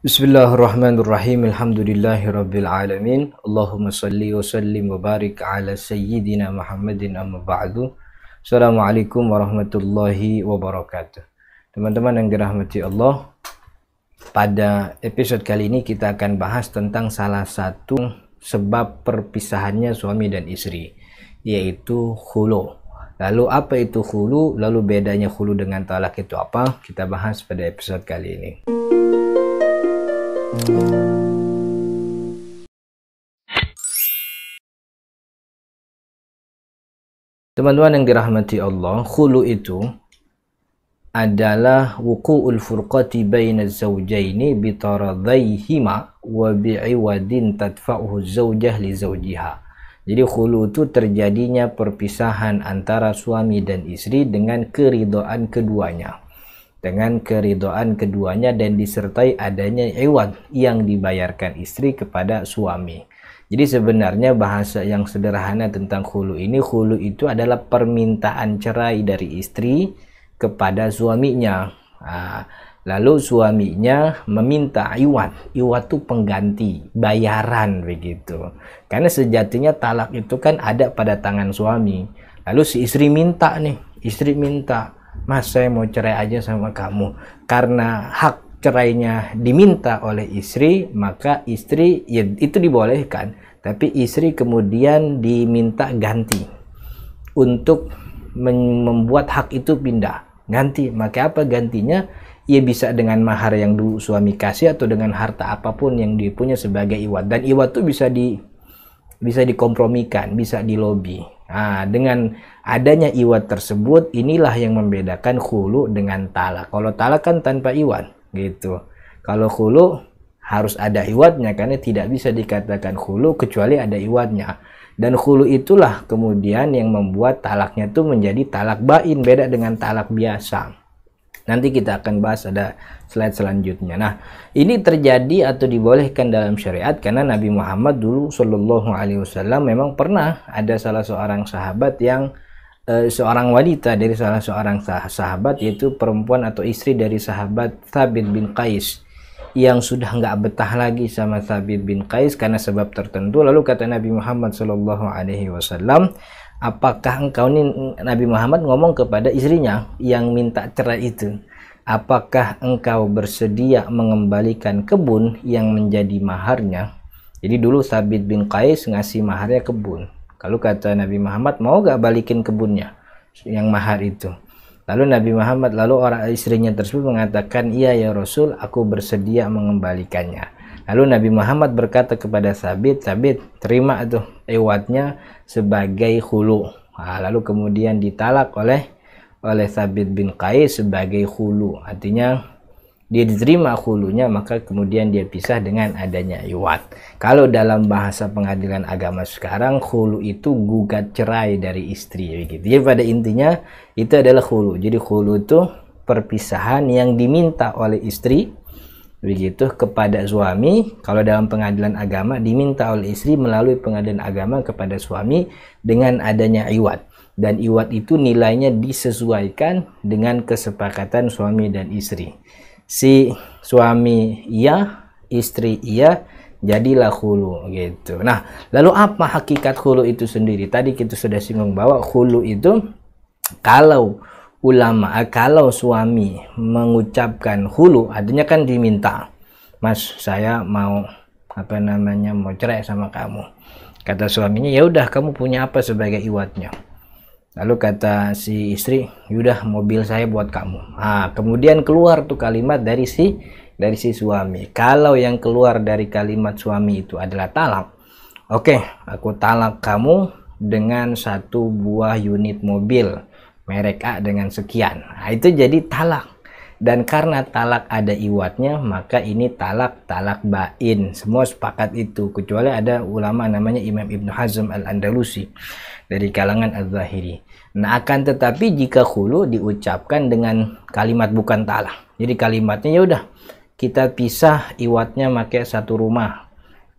Bismillahirrahmanirrahim. Alhamdulillahirabbil alamin. Allahumma salli wa sallim wa barik ala sayyidina Muhammadin amma ba'du. Assalamualaikum warahmatullahi wabarakatuh. Teman-teman yang dirahmati Allah, pada episode kali ini kita akan bahas tentang salah satu sebab perpisahannya suami dan istri, yaitu hulu. Lalu apa itu hulu? Lalu bedanya hulu dengan talak itu apa? Kita bahas pada episode kali ini. Teman-teman yang dirahmati Allah, khulu itu adalah wuku'ul furqati baina zawjaini bitaradaihima wa bi'iwadin tadfa'uhu zawjah li zawjiha. Jadi khulu itu terjadinya perpisahan antara suami dan isteri dengan keridoan keduanya. dengan keridoan keduanya dan disertai adanya iwan yang dibayarkan istri kepada suami. Jadi sebenarnya bahasa yang sederhana tentang hulu ini, hulu itu adalah permintaan cerai dari istri kepada suaminya. Ah, lalu suaminya meminta iwat. Iwat itu pengganti, bayaran begitu. Karena sejatinya talak itu kan ada pada tangan suami. Lalu si istri minta nih, istri minta mas saya mau cerai aja sama kamu karena hak cerainya diminta oleh istri maka istri ya itu dibolehkan tapi istri kemudian diminta ganti untuk membuat hak itu pindah ganti maka apa gantinya ia bisa dengan mahar yang dulu suami kasih atau dengan harta apapun yang dipunya sebagai iwat dan iwat itu bisa di bisa dikompromikan bisa dilobi Nah, dengan adanya iwat tersebut inilah yang membedakan hulu dengan talak. Kalau talak kan tanpa iwat gitu. Kalau hulu harus ada iwatnya karena tidak bisa dikatakan hulu kecuali ada iwatnya. Dan hulu itulah kemudian yang membuat talaknya itu menjadi talak bain beda dengan talak biasa. Nanti kita akan bahas ada slide selanjutnya. Nah, ini terjadi atau dibolehkan dalam syariat karena Nabi Muhammad dulu Shallallahu Alaihi Wasallam memang pernah ada salah seorang sahabat yang eh, seorang wanita dari salah seorang sahabat yaitu perempuan atau istri dari sahabat Thabit bin Qais yang sudah nggak betah lagi sama Thabit bin Qais karena sebab tertentu lalu kata Nabi Muhammad Shallallahu Alaihi Wasallam apakah engkau ini Nabi Muhammad ngomong kepada istrinya yang minta cerai itu apakah engkau bersedia mengembalikan kebun yang menjadi maharnya jadi dulu Sabit bin Qais ngasih maharnya kebun kalau kata Nabi Muhammad mau gak balikin kebunnya yang mahar itu lalu Nabi Muhammad lalu orang istrinya tersebut mengatakan iya ya Rasul aku bersedia mengembalikannya Lalu Nabi Muhammad berkata kepada Sabit, Sabit terima itu iwatnya sebagai hulu. Nah, lalu kemudian ditalak oleh oleh Sabit bin Qais sebagai hulu. Artinya dia diterima hulunya maka kemudian dia pisah dengan adanya iwat. Kalau dalam bahasa pengadilan agama sekarang hulu itu gugat cerai dari istri begitu. Jadi pada intinya itu adalah hulu. Jadi hulu itu perpisahan yang diminta oleh istri begitu kepada suami kalau dalam pengadilan agama diminta oleh istri melalui pengadilan agama kepada suami dengan adanya iwat dan iwat itu nilainya disesuaikan dengan kesepakatan suami dan istri si suami iya istri iya jadilah hulu gitu nah lalu apa hakikat hulu itu sendiri tadi kita sudah singgung bahwa hulu itu kalau ulama eh, kalau suami mengucapkan hulu artinya kan diminta mas saya mau apa namanya mau cerai sama kamu kata suaminya ya udah kamu punya apa sebagai iwatnya lalu kata si istri yaudah mobil saya buat kamu ah kemudian keluar tuh kalimat dari si dari si suami kalau yang keluar dari kalimat suami itu adalah talak oke okay, aku talak kamu dengan satu buah unit mobil merek A dengan sekian. Nah, itu jadi talak. Dan karena talak ada iwatnya, maka ini talak talak bain. Semua sepakat itu, kecuali ada ulama namanya Imam Ibn Hazm al-Andalusi dari kalangan al-Zahiri. Nah, akan tetapi jika hulu diucapkan dengan kalimat bukan talak. Jadi kalimatnya ya udah kita pisah iwatnya pakai satu rumah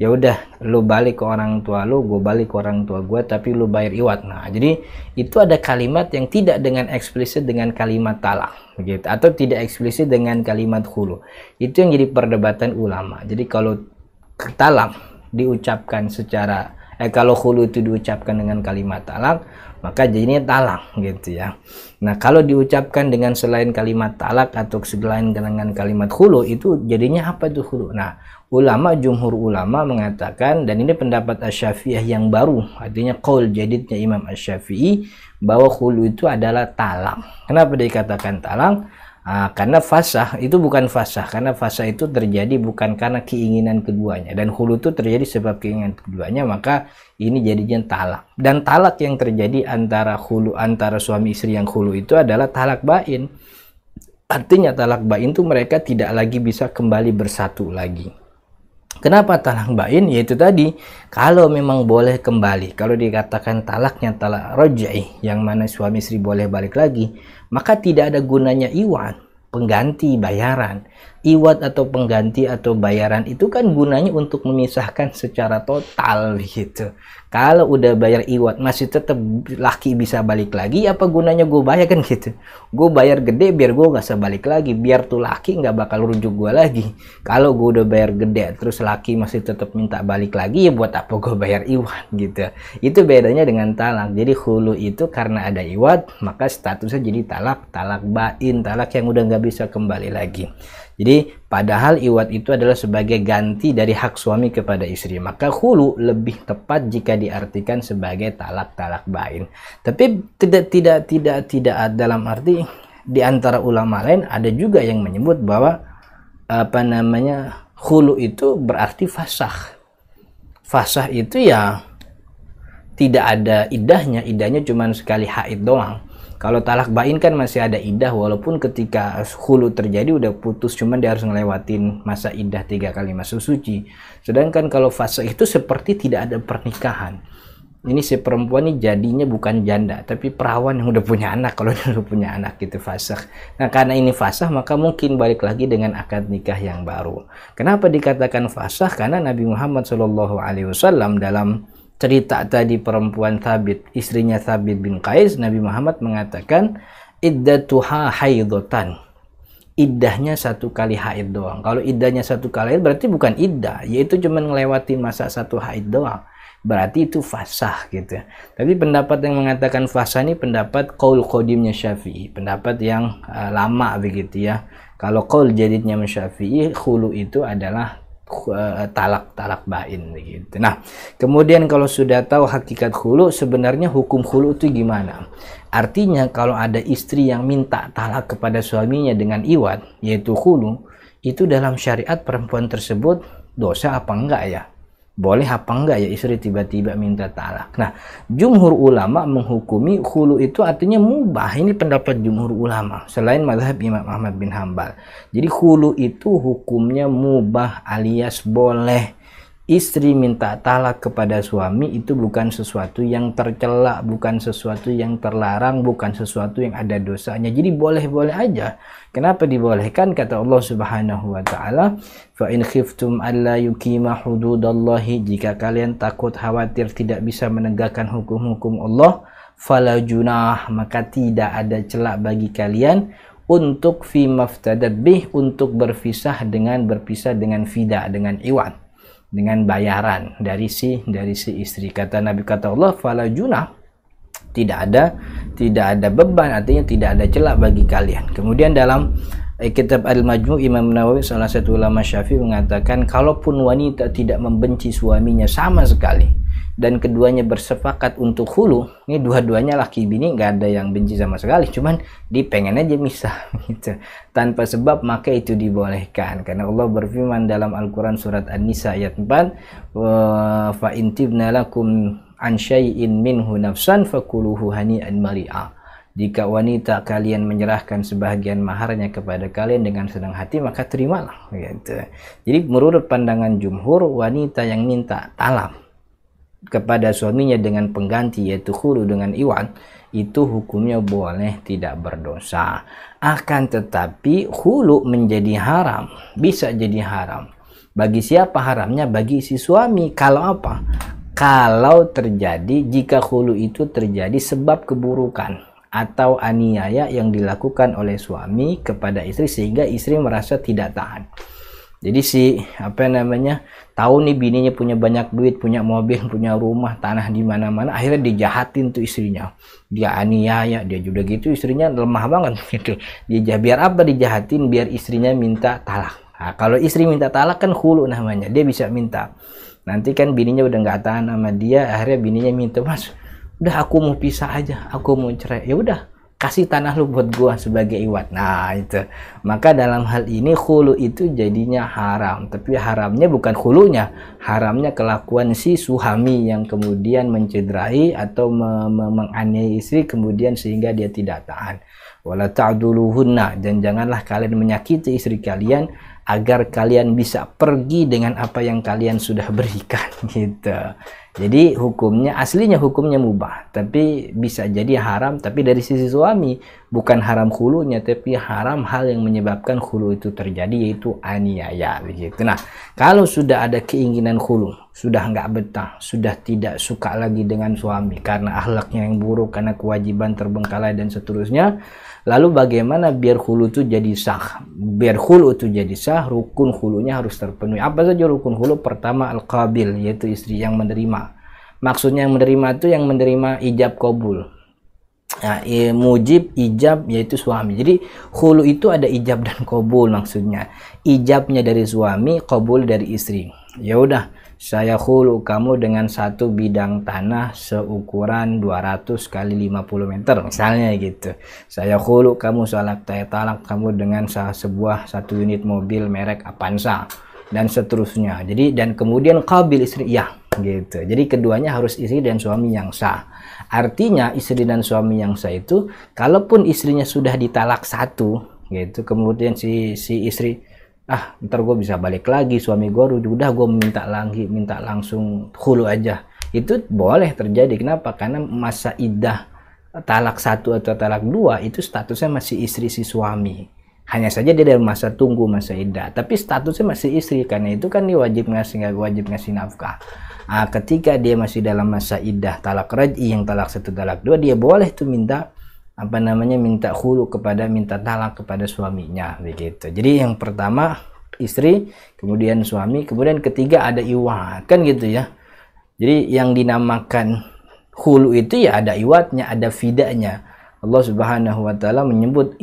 ya udah lu balik ke orang tua lu gue balik ke orang tua gue tapi lu bayar iwat nah jadi itu ada kalimat yang tidak dengan eksplisit dengan kalimat talak gitu atau tidak eksplisit dengan kalimat hulu itu yang jadi perdebatan ulama jadi kalau talak diucapkan secara eh kalau hulu itu diucapkan dengan kalimat talak maka jadinya talak gitu ya nah kalau diucapkan dengan selain kalimat talak atau selain dengan kalimat hulu itu jadinya apa tuh hulu nah ulama jumhur ulama mengatakan dan ini pendapat asyafiyah yang baru artinya qaul jadidnya Imam asy bahwa khulu itu adalah talang. Kenapa dikatakan talang? Ah, karena fasah itu bukan fasah karena fasah itu terjadi bukan karena keinginan keduanya dan hulu itu terjadi sebab keinginan keduanya maka ini jadinya talak dan talak yang terjadi antara hulu antara suami istri yang hulu itu adalah talak bain artinya talak bain itu mereka tidak lagi bisa kembali bersatu lagi Kenapa talak bain? Yaitu tadi, kalau memang boleh kembali, kalau dikatakan talaknya talak rojai, yang mana suami istri boleh balik lagi, maka tidak ada gunanya iwan, pengganti bayaran iwat atau pengganti atau bayaran itu kan gunanya untuk memisahkan secara total gitu. Kalau udah bayar iwat masih tetap laki bisa balik lagi, apa gunanya gue bayar kan gitu? Gue bayar gede biar gue nggak sebalik lagi, biar tuh laki nggak bakal rujuk gue lagi. Kalau gue udah bayar gede terus laki masih tetap minta balik lagi, ya buat apa gue bayar iwat gitu? Itu bedanya dengan talak. Jadi hulu itu karena ada iwat maka statusnya jadi talak, talak bain, talak yang udah nggak bisa kembali lagi. Jadi padahal iwat itu adalah sebagai ganti dari hak suami kepada istri. Maka hulu lebih tepat jika diartikan sebagai talak-talak bain. Tapi tidak tidak tidak tidak dalam arti di antara ulama lain ada juga yang menyebut bahwa apa namanya hulu itu berarti fasah. Fasah itu ya tidak ada idahnya, idahnya cuma sekali haid doang. Kalau talak bain kan masih ada idah walaupun ketika hulu terjadi udah putus cuman dia harus ngelewatin masa idah tiga kali masa suci. Sedangkan kalau fase itu seperti tidak ada pernikahan. Ini si perempuan ini jadinya bukan janda tapi perawan yang udah punya anak kalau dia udah punya anak gitu fase Nah karena ini fase maka mungkin balik lagi dengan akad nikah yang baru. Kenapa dikatakan fase Karena Nabi Muhammad Shallallahu Alaihi Wasallam dalam cerita tadi perempuan Thabit, istrinya Thabit bin Qais, Nabi Muhammad mengatakan iddatuha haidotan. Iddahnya satu kali haid doang. Kalau iddahnya satu kali haid berarti bukan iddah, yaitu cuma melewati masa satu haid doang. Berarti itu fasah gitu. Ya. Tapi pendapat yang mengatakan fasah ini pendapat kaul kodimnya Syafi'i, pendapat yang uh, lama begitu ya. Kalau kaul jadidnya Syafi'i, hulu itu adalah Eh, talak talak bain begitu. Nah, kemudian kalau sudah tahu hakikat hulu sebenarnya hukum hulu itu gimana? Artinya kalau ada istri yang minta talak kepada suaminya dengan iwat yaitu hulu itu dalam syariat perempuan tersebut dosa apa enggak ya? boleh apa enggak ya istri tiba-tiba minta talak. Nah, jumhur ulama menghukumi hulu itu artinya mubah. Ini pendapat jumhur ulama selain madhab Imam Ahmad bin Hambal. Jadi hulu itu hukumnya mubah alias boleh istri minta talak kepada suami itu bukan sesuatu yang tercela, bukan sesuatu yang terlarang, bukan sesuatu yang ada dosanya. Jadi boleh-boleh aja. Kenapa dibolehkan? Kata Allah Subhanahu wa taala, "Fa in khiftum alla yuqima hududallahi." Jika kalian takut khawatir tidak bisa menegakkan hukum-hukum Allah, fala junah, maka tidak ada celak bagi kalian untuk fi maftadat bih untuk berpisah dengan berpisah dengan fida dengan iwan dengan bayaran dari si dari si istri kata Nabi kata Allah fala junah tidak ada tidak ada beban artinya tidak ada celah bagi kalian kemudian dalam eh, kitab Al-Majmu Imam Nawawi salah satu ulama Syafi'i mengatakan kalaupun wanita tidak membenci suaminya sama sekali dan keduanya bersepakat untuk hulu ini dua-duanya laki bini nggak ada yang benci sama sekali cuman di pengen aja misah gitu tanpa sebab maka itu dibolehkan karena Allah berfirman dalam Al-Quran surat An-Nisa ayat 4 fa intibna lakum an syai'in minhu nafsan fakuluhu hani'an mari'a jika wanita kalian menyerahkan sebahagian maharnya kepada kalian dengan senang hati maka terimalah gitu. jadi menurut pandangan jumhur wanita yang minta talak kepada suaminya dengan pengganti yaitu khulu dengan iwan itu hukumnya boleh tidak berdosa akan tetapi khulu menjadi haram bisa jadi haram bagi siapa haramnya bagi si suami kalau apa kalau terjadi jika khulu itu terjadi sebab keburukan atau aniaya yang dilakukan oleh suami kepada istri sehingga istri merasa tidak tahan jadi si apa namanya tahu nih bininya punya banyak duit punya mobil punya rumah tanah di mana mana akhirnya dijahatin tuh istrinya dia aniaya dia juga gitu istrinya lemah banget gitu dia biar apa dijahatin biar istrinya minta talak nah, kalau istri minta talak kan hulu namanya dia bisa minta nanti kan bininya udah nggak tahan sama dia akhirnya bininya minta mas udah aku mau pisah aja aku mau cerai ya udah kasih tanah lu buat gua sebagai iwat nah itu maka dalam hal ini hulu itu jadinya haram tapi haramnya bukan hulunya haramnya kelakuan si suhami yang kemudian mencederai atau menganiaya istri kemudian sehingga dia tidak taat wala ta'duluhunna dan janganlah kalian menyakiti istri kalian agar kalian bisa pergi dengan apa yang kalian sudah berikan gitu. Jadi hukumnya aslinya hukumnya mubah, tapi bisa jadi haram tapi dari sisi suami bukan haram hulunya tapi haram hal yang menyebabkan hulu itu terjadi yaitu aniaya begitu. Nah, kalau sudah ada keinginan hulu, sudah nggak betah, sudah tidak suka lagi dengan suami karena ahlaknya yang buruk, karena kewajiban terbengkalai dan seterusnya, Lalu bagaimana biar hulu itu jadi sah? Biar hulu itu jadi sah, rukun hulunya harus terpenuhi. Apa saja rukun hulu? Pertama al-qabil, yaitu istri yang menerima. Maksudnya yang menerima itu yang menerima ijab kabul. Ya, e, mujib ijab yaitu suami. Jadi hulu itu ada ijab dan kabul maksudnya. Ijabnya dari suami, kabul dari istri. Ya udah, saya hulu kamu dengan satu bidang tanah seukuran 200 kali 50 meter misalnya gitu saya hulu kamu salak talak kamu dengan sebuah satu unit mobil merek Avanza dan seterusnya jadi dan kemudian kabil istri ya gitu jadi keduanya harus istri dan suami yang sah artinya istri dan suami yang sah itu kalaupun istrinya sudah ditalak satu gitu kemudian si si istri ah ntar gue bisa balik lagi suami gue udah gue minta lagi minta langsung hulu aja itu boleh terjadi kenapa karena masa idah talak satu atau talak dua itu statusnya masih istri si suami hanya saja dia dalam masa tunggu masa idah tapi statusnya masih istri karena itu kan dia wajib ngasih nggak wajib ngasih nafkah nah, ketika dia masih dalam masa idah talak raji yang talak satu talak dua dia boleh tuh minta apa namanya minta hulu kepada minta talak kepada suaminya begitu. Jadi yang pertama istri, kemudian suami, kemudian ketiga ada iwat kan gitu ya. Jadi yang dinamakan hulu itu ya ada iwatnya, ada fidanya. Allah Subhanahu wa taala menyebut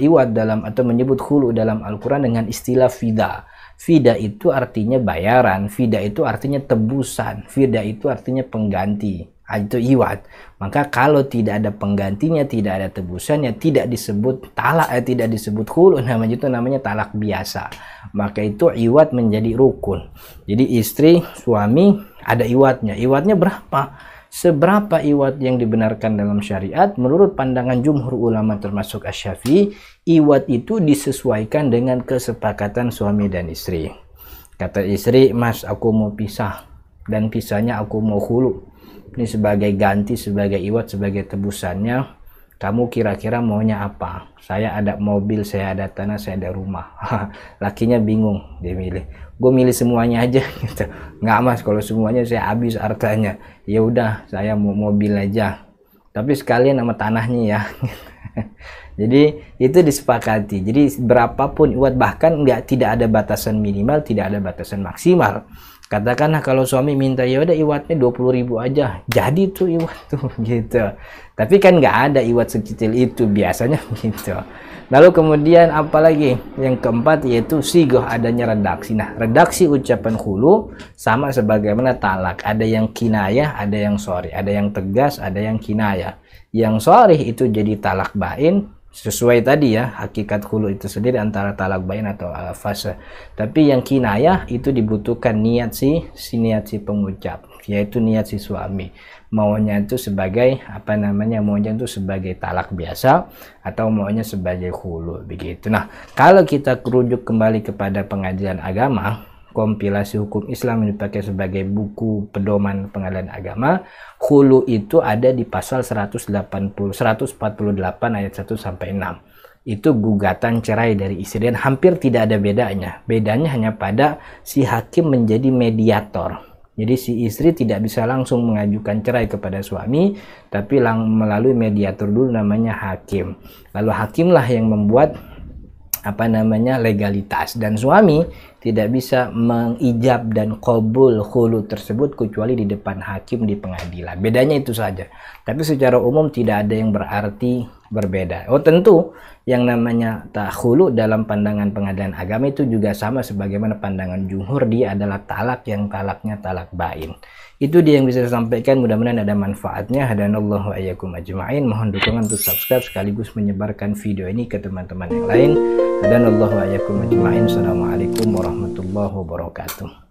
iwat dalam atau menyebut hulu dalam Al-Qur'an dengan istilah fida. Fida itu artinya bayaran, fida itu artinya tebusan, fida itu artinya pengganti. Ah, itu iwat maka kalau tidak ada penggantinya tidak ada tebusannya tidak disebut talak eh, tidak disebut hulu namanya itu namanya talak biasa maka itu iwat menjadi rukun jadi istri suami ada iwatnya iwatnya berapa seberapa iwat yang dibenarkan dalam syariat menurut pandangan jumhur ulama termasuk asyafi iwat itu disesuaikan dengan kesepakatan suami dan istri kata istri mas aku mau pisah dan pisahnya aku mau hulu ini sebagai ganti sebagai iwat sebagai tebusannya kamu kira-kira maunya apa? Saya ada mobil, saya ada tanah, saya ada rumah. Lakinya bingung, dia milih. Gue milih semuanya aja gitu. Nggak mas, kalau semuanya saya habis hartanya. Ya udah, saya mau mobil aja. Tapi sekalian nama tanahnya ya. Jadi itu disepakati. Jadi berapapun iwat, bahkan nggak tidak ada batasan minimal, tidak ada batasan maksimal katakanlah kalau suami minta ya udah iwatnya dua puluh ribu aja jadi tuh iwat tuh gitu tapi kan nggak ada iwat sekecil itu biasanya gitu lalu kemudian apa lagi yang keempat yaitu sigoh adanya redaksi nah redaksi ucapan hulu sama sebagaimana talak ada yang kinayah ada yang sorry ada yang tegas ada yang kinayah yang sorry itu jadi talak bain sesuai tadi ya hakikat hulu itu sendiri antara talak bain atau al-fasa tapi yang kinayah itu dibutuhkan niat si si niat si pengucap yaitu niat si suami maunya itu sebagai apa namanya maunya itu sebagai talak biasa atau maunya sebagai hulu begitu nah kalau kita kerujuk kembali kepada pengajian agama kompilasi hukum Islam yang dipakai sebagai buku pedoman pengadilan agama. Hulu itu ada di pasal 180 148 ayat 1 sampai 6. Itu gugatan cerai dari istri dan hampir tidak ada bedanya. Bedanya hanya pada si hakim menjadi mediator. Jadi si istri tidak bisa langsung mengajukan cerai kepada suami, tapi lang melalui mediator dulu namanya hakim. Lalu hakimlah yang membuat apa namanya legalitas dan suami tidak bisa mengijab dan kobul hulu tersebut kecuali di depan hakim di pengadilan. Bedanya itu saja. Tapi secara umum tidak ada yang berarti berbeda. Oh tentu yang namanya tahulu dalam pandangan pengadilan agama itu juga sama sebagaimana pandangan jumhur dia adalah talak yang talaknya talak bain. Itu dia yang bisa saya sampaikan. Mudah-mudahan ada manfaatnya. Allah wa ajma'in. Mohon dukungan untuk subscribe sekaligus menyebarkan video ini ke teman-teman yang lain. Dan Allah wa yakum ajma'in. Assalamualaikum warahmatullahi wabarakatuh.